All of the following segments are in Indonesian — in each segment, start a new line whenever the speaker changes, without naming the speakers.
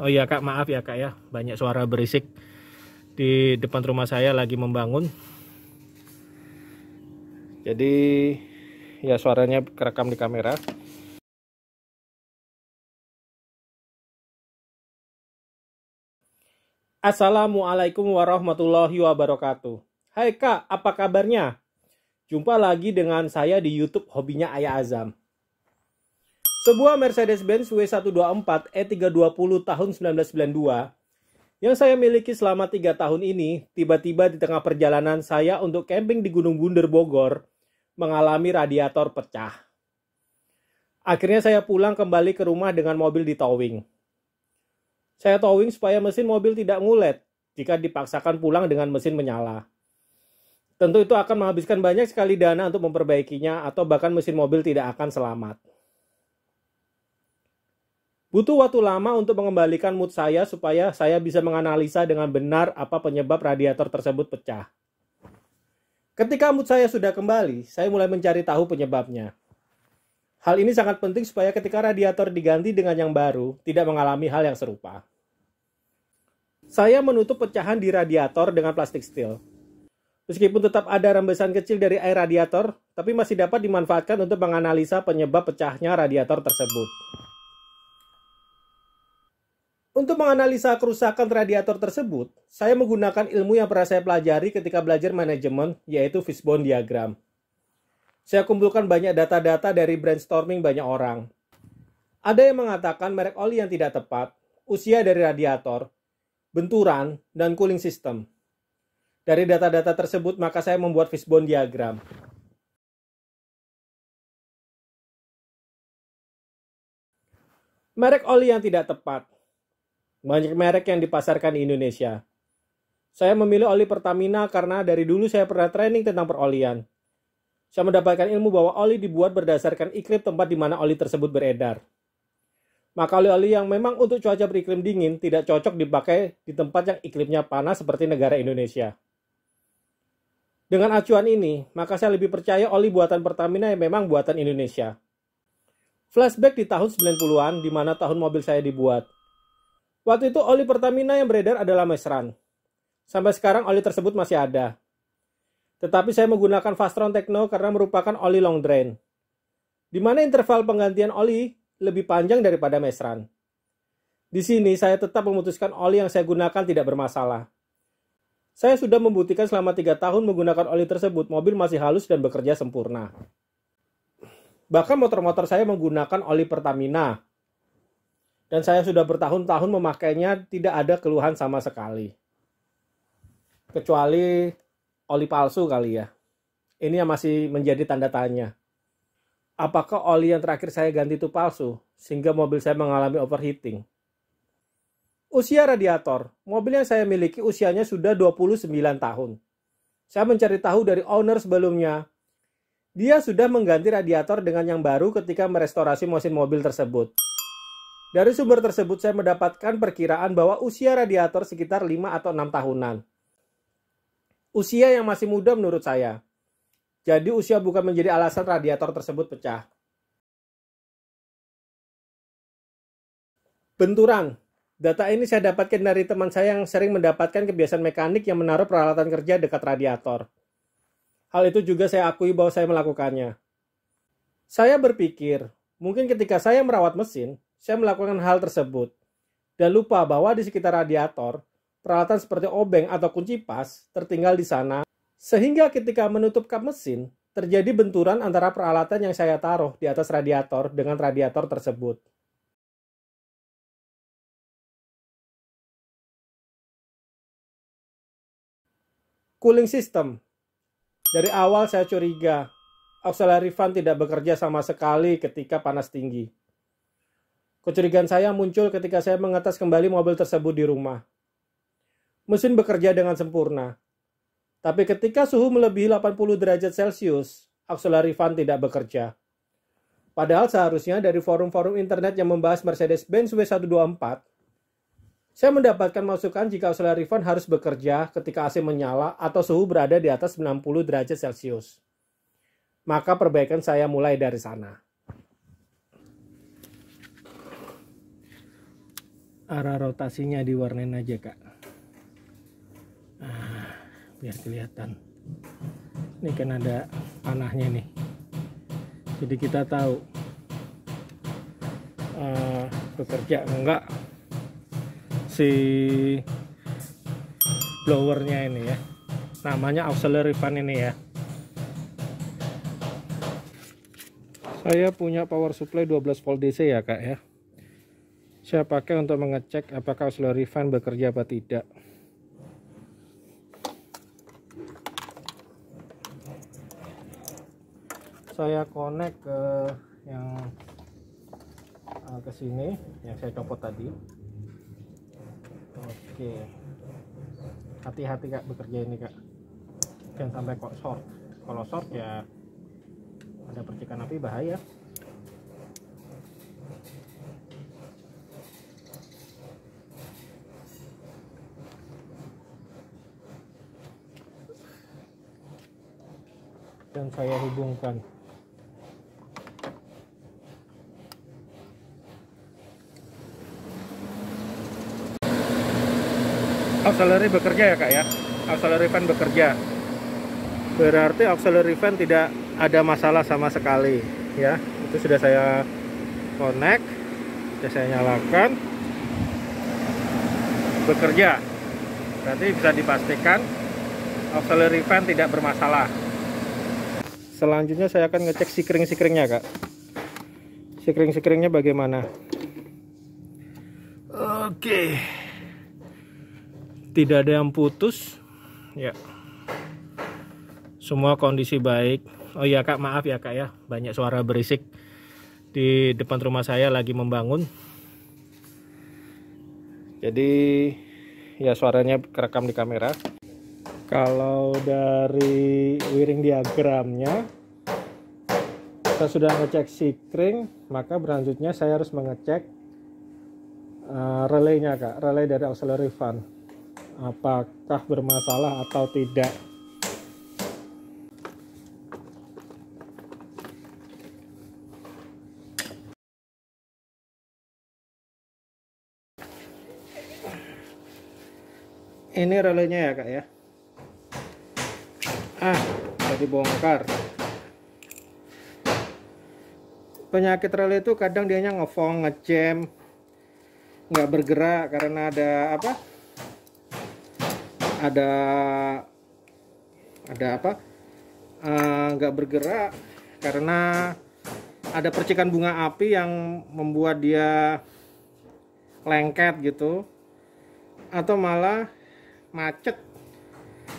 Oh iya kak, maaf ya kak ya, banyak suara berisik di depan rumah saya lagi membangun. Jadi ya suaranya kerekam di kamera. Assalamualaikum warahmatullahi wabarakatuh. Hai kak, apa kabarnya? Jumpa lagi dengan saya di YouTube hobinya Ayah Azam. Sebuah Mercedes-Benz W124 E320 e tahun 1992 yang saya miliki selama 3 tahun ini, tiba-tiba di tengah perjalanan saya untuk camping di Gunung Bunder Bogor, mengalami radiator pecah. Akhirnya saya pulang kembali ke rumah dengan mobil di towing. Saya towing supaya mesin mobil tidak ngulet jika dipaksakan pulang dengan mesin menyala. Tentu itu akan menghabiskan banyak sekali dana untuk memperbaikinya atau bahkan mesin mobil tidak akan selamat. Butuh waktu lama untuk mengembalikan mood saya supaya saya bisa menganalisa dengan benar apa penyebab radiator tersebut pecah. Ketika mood saya sudah kembali, saya mulai mencari tahu penyebabnya. Hal ini sangat penting supaya ketika radiator diganti dengan yang baru, tidak mengalami hal yang serupa. Saya menutup pecahan di radiator dengan plastik steel. Meskipun tetap ada rembesan kecil dari air radiator, tapi masih dapat dimanfaatkan untuk menganalisa penyebab pecahnya radiator tersebut. Untuk menganalisa kerusakan radiator tersebut, saya menggunakan ilmu yang pernah saya pelajari ketika belajar manajemen, yaitu Fishbone Diagram. Saya kumpulkan banyak data-data dari brainstorming banyak orang. Ada yang mengatakan merek oli yang tidak tepat, usia dari radiator, benturan, dan cooling system. Dari data-data tersebut, maka saya membuat Fishbone Diagram. Merek oli yang tidak tepat, banyak merek yang dipasarkan di Indonesia. Saya memilih oli Pertamina karena dari dulu saya pernah training tentang perolian. Saya mendapatkan ilmu bahwa oli dibuat berdasarkan iklim tempat di mana oli tersebut beredar. Maka oli-oli yang memang untuk cuaca beriklim dingin tidak cocok dipakai di tempat yang iklimnya panas seperti negara Indonesia. Dengan acuan ini, maka saya lebih percaya oli buatan Pertamina yang memang buatan Indonesia. Flashback di tahun 90-an di mana tahun mobil saya dibuat – Waktu itu oli Pertamina yang beredar adalah mesran. Sampai sekarang oli tersebut masih ada. Tetapi saya menggunakan Fastron Techno karena merupakan oli long drain. Di mana interval penggantian oli lebih panjang daripada mesran. Di sini saya tetap memutuskan oli yang saya gunakan tidak bermasalah. Saya sudah membuktikan selama 3 tahun menggunakan oli tersebut, mobil masih halus dan bekerja sempurna. Bahkan motor-motor saya menggunakan oli Pertamina, dan saya sudah bertahun-tahun memakainya tidak ada keluhan sama sekali. Kecuali oli palsu kali ya. Ini yang masih menjadi tanda tanya. Apakah oli yang terakhir saya ganti itu palsu sehingga mobil saya mengalami overheating? Usia radiator. Mobil yang saya miliki usianya sudah 29 tahun. Saya mencari tahu dari owner sebelumnya. Dia sudah mengganti radiator dengan yang baru ketika merestorasi mesin mobil tersebut. Dari sumber tersebut saya mendapatkan perkiraan bahwa usia radiator sekitar 5 atau 6 tahunan. Usia yang masih muda menurut saya. Jadi usia bukan menjadi alasan radiator tersebut pecah. Benturan. Data ini saya dapatkan dari teman saya yang sering mendapatkan kebiasaan mekanik yang menaruh peralatan kerja dekat radiator. Hal itu juga saya akui bahwa saya melakukannya. Saya berpikir, mungkin ketika saya merawat mesin, saya melakukan hal tersebut dan lupa bahwa di sekitar radiator, peralatan seperti obeng atau kunci pas tertinggal di sana, sehingga ketika menutup kap mesin, terjadi benturan antara peralatan yang saya taruh di atas radiator dengan radiator tersebut. Cooling system. Dari awal saya curiga, auxiliary fan tidak bekerja sama sekali ketika panas tinggi. Kecurigaan saya muncul ketika saya mengetes kembali mobil tersebut di rumah. Mesin bekerja dengan sempurna. Tapi ketika suhu melebihi 80 derajat Celcius, akselery fan tidak bekerja. Padahal seharusnya dari forum-forum internet yang membahas Mercedes-Benz W124, saya mendapatkan masukan jika akselery fan harus bekerja ketika AC menyala atau suhu berada di atas 90 derajat Celcius. Maka perbaikan saya mulai dari sana. arah rotasinya diwarnain aja kak nah, biar kelihatan ini kan ada panahnya nih jadi kita tahu uh, bekerja enggak si blowernya ini ya namanya auxiliary fan ini ya saya punya power supply 12 volt DC ya kak ya saya pakai untuk mengecek apakah slow fan bekerja apa tidak saya connect ke yang eh, ke sini yang saya copot tadi oke hati-hati kak bekerja ini kak jangan sampai kok short kalau short ya ada percikan api bahaya akan saya hubungkan auxiliary bekerja ya kak ya auxiliary fan bekerja berarti auxiliary fan tidak ada masalah sama sekali ya itu sudah saya connect sudah saya nyalakan bekerja berarti bisa dipastikan auxiliary fan tidak bermasalah selanjutnya saya akan ngecek sikring-sikringnya kak sikring-sikringnya bagaimana oke tidak ada yang putus ya semua kondisi baik oh iya kak maaf ya kak ya banyak suara berisik di depan rumah saya lagi membangun jadi ya suaranya kerekam di kamera kalau dari wiring diagramnya, kita sudah ngecek sikring, maka berlanjutnya saya harus mengecek uh, relaynya, Kak. Relay dari auxiliary fan. Apakah bermasalah atau tidak? ini relaynya ya kak ya Eh, ah jadi bongkar penyakit rel itu kadang dianya ngefong ngecem nggak bergerak karena ada apa ada ada apa eh, nggak uh, bergerak karena ada percikan bunga api yang membuat dia lengket gitu atau malah macet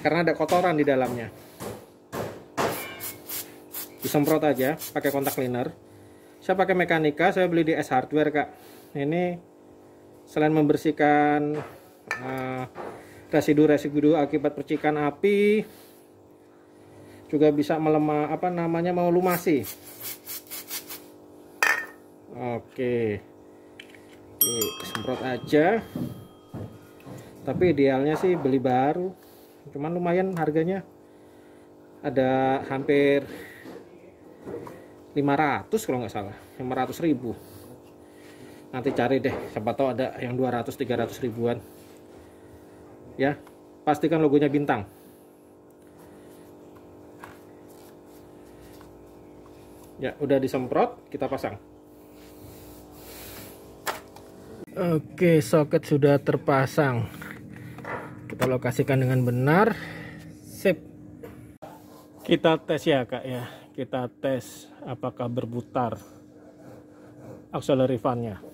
karena ada kotoran di dalamnya disemprot aja pakai kontak cleaner saya pakai mekanika saya beli di S hardware kak ini selain membersihkan eh, residu-residu uh, akibat percikan api juga bisa melemah apa namanya lumasi oke oke semprot aja tapi idealnya sih beli baru cuman lumayan harganya ada hampir 500 kalau nggak salah 500 ribu nanti cari deh siapa tahu ada yang 200 300 ribuan ya pastikan logonya bintang ya udah disemprot kita pasang oke soket sudah terpasang kita lokasikan dengan benar sip kita tes ya kak ya kita tes apakah berputar akselerifannya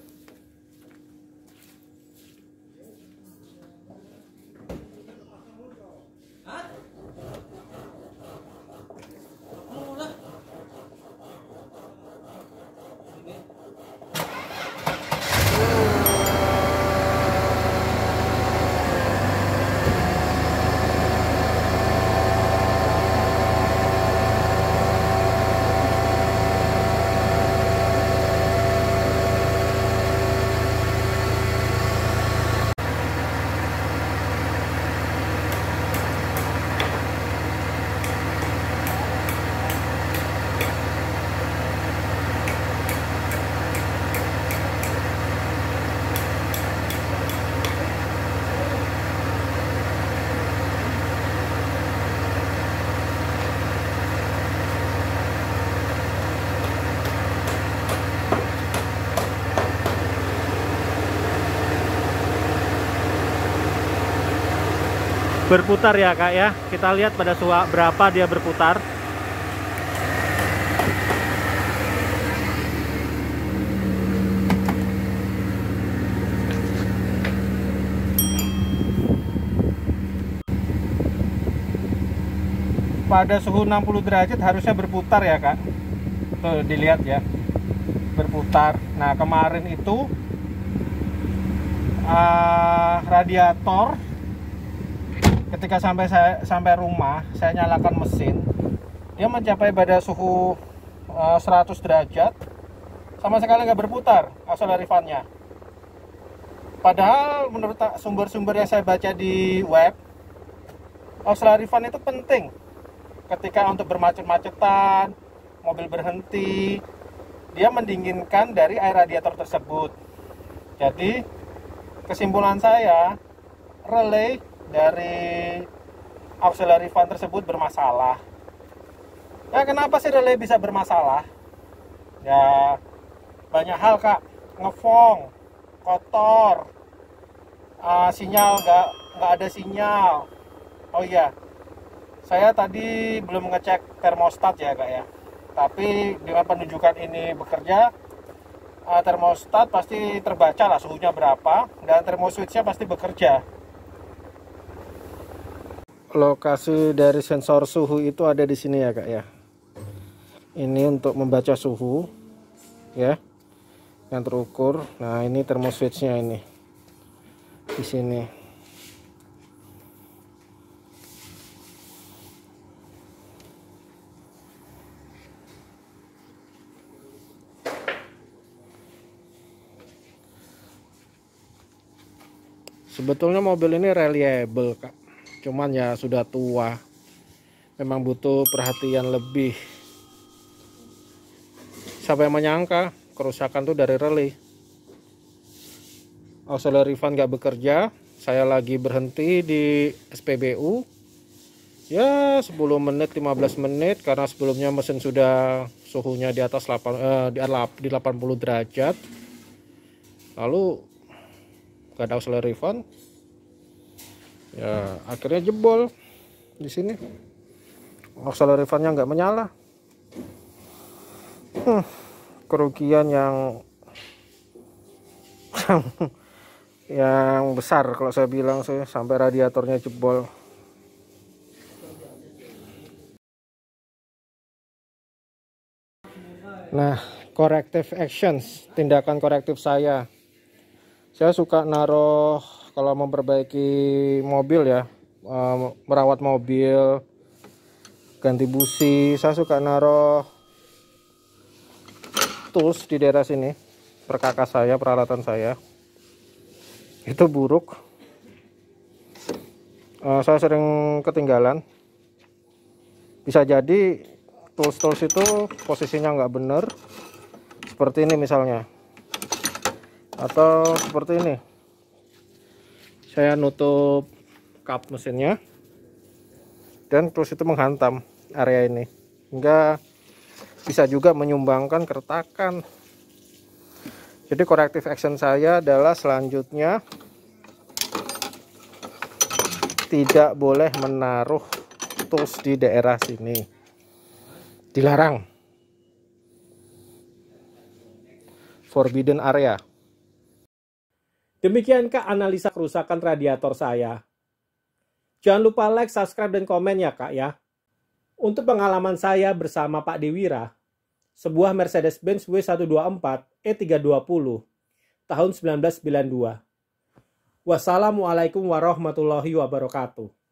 berputar ya kak ya kita lihat pada suara berapa dia berputar pada suhu 60 derajat harusnya berputar ya kak tuh dilihat ya berputar nah kemarin itu uh, radiator ketika sampai saya sampai rumah saya nyalakan mesin dia mencapai pada suhu uh, eh, 100 derajat sama sekali nggak berputar asal padahal menurut sumber-sumber yang saya baca di web auxiliary itu penting ketika untuk bermacet-macetan mobil berhenti dia mendinginkan dari air radiator tersebut jadi kesimpulan saya relay dari auxiliary fan tersebut bermasalah. Nah, kenapa sih relay bisa bermasalah? Ya, banyak hal, Kak. Ngefong, kotor, uh, sinyal nggak nggak ada sinyal. Oh iya, saya tadi belum ngecek termostat ya, Kak ya. Tapi dengan penunjukan ini bekerja, uh, termostat pasti terbaca lah suhunya berapa dan termoswitchnya pasti bekerja lokasi dari sensor suhu itu ada di sini ya kak ya ini untuk membaca suhu ya yang terukur nah ini thermoswitchnya ini di sini sebetulnya mobil ini reliable kak cuman ya sudah tua memang butuh perhatian lebih siapa yang menyangka kerusakan tuh dari relay. auxiliary fan gak bekerja saya lagi berhenti di SPBU ya 10 menit 15 menit karena sebelumnya mesin sudah suhunya di atas 8 eh, di 80 derajat lalu gak ada auxiliary fan ya akhirnya jebol di sini akselerifannya nggak menyala hmm, kerugian yang yang besar kalau saya bilang saya sampai radiatornya jebol nah corrective actions tindakan korektif saya saya suka naruh kalau memperbaiki mobil ya merawat mobil ganti busi saya suka naruh tools di daerah sini perkakas saya peralatan saya itu buruk eh, saya sering ketinggalan bisa jadi tools-tools itu posisinya nggak bener seperti ini misalnya atau seperti ini saya nutup kap mesinnya dan terus itu menghantam area ini hingga bisa juga menyumbangkan keretakan jadi corrective action saya adalah selanjutnya tidak boleh menaruh tools di daerah sini dilarang forbidden area Demikiankah analisa kerusakan radiator saya? Jangan lupa like, subscribe, dan komen ya kak ya. Untuk pengalaman saya bersama Pak Dewira, sebuah Mercedes-Benz W124 E320 e tahun 1992. Wassalamualaikum warahmatullahi wabarakatuh.